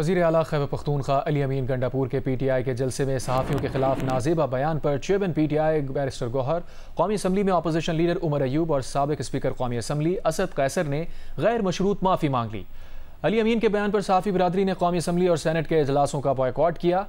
वजीर अला खैब पख्तूनखा अली अमीन गंडापुर के पी टी आई के जलसे में सहाफ़ियों के खिलाफ नाजेबा बयान पर chairman P T I barrister Gohar कौमी असम्बली में अपोजिशन लीडर उमर अयूब और सबक स्पीकर कौमी असम्बली असद कैसर ने गैर मशरूत माफ़ी मांग ली अली अमीन के बयान पर सहाफ़ी बरदरी ने कौमी असम्बली और सैनट के अजलासों का बॉयकॉट किया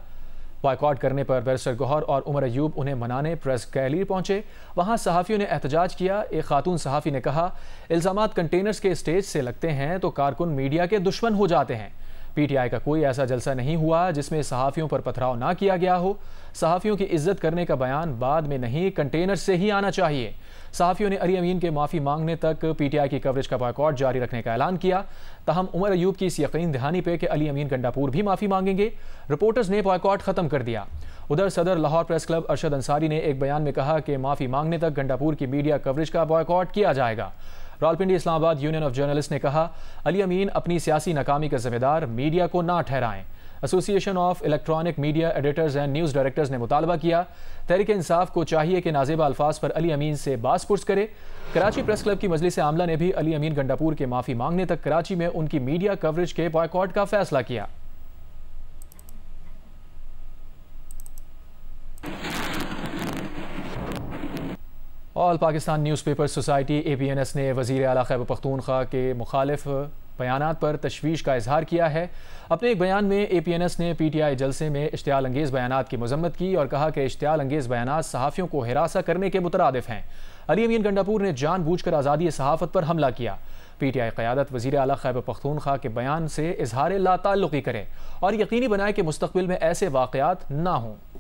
बॉयकॉट करने पर बैरिस्टर गौहर और उमर अयूब उन्हें मनाने प्रेस गैलरी पहुंचे वहां सहाफ़ियों ने एहतजाज किया एक खातून सहाफ़ी ने कहा इल्ज़ाम कंटेनर्स के स्टेज से लगते हैं तो कारकुन मीडिया के दुश्मन हो जाते हैं पीटीआई का कोई ऐसा जलसा नहीं हुआ जिसमें सहाफ़ियों पर पथराव ना किया गया हो सहाफ़ियों की इज्जत करने का बयान बाद में नहीं कंटेनर से ही आना चाहिए सहाफ़ियों ने अली अमीन के माफ़ी मांगने तक पीटीआई की कवरेज का बॉयकॉट जारी रखने का ऐलान किया तहम उमर अयूब की इस यकीन दहानी पे कि अली अमीन गंडापुर भी माफ़ी मांगेंगे रिपोर्टर्स ने बॉयकॉट ख़त्म कर दिया उधर सदर लाहौर प्रेस क्लब अरशद अंसारी ने एक बयान में कहा कि माफ़ी मांगने तक गंडापुर की मीडिया कवरेज का बॉयकॉट किया जाएगा Rawalpindi Islamabad union of journalist ने कहा अली अमीन अपनी सियासी नाकामी का जिम्मेदार मीडिया को ना ठहराएं association of electronic media editors and news directors ने मुतालबा किया तहरीक इंसाफ को चाहिए कि नाजेबा अल्फाज पर अली अमीन से बास पुर्स करे कराची प्रेस क्लब की मजलिस आमला ने भी अली अमीन गंडापुर के माफ़ी मांगने तक कराची में उनकी मीडिया कवरेज के बॉयकॉट का फैसला किया all Pakistan news paper society A P N S ने वजीर अला खैब पख्तूनख्वा के मुखालफ बयान पर तशवीश का इजहार किया है अपने एक बयान में ए पी एन एस ने पी टी आई जलसे में इश्तियाल अंगेज़ बयान की मजम्मत की और कहा कि इश्तियाल अंगेज़ बयान सहाफ़ियों को हिरासा करने के मुतरद हैं अली अमीन गंडापुर ने जानबूझ कर आज़ादी सहाफ़त पर हमला किया पी टी आई क़्यादत वजी अला खैब पख्तूनख्वा के बयान से इजहार ला तल्लुकी करें और यकीनी बनाए कि मुस्तबिल में ऐसे वाक़ात ना हों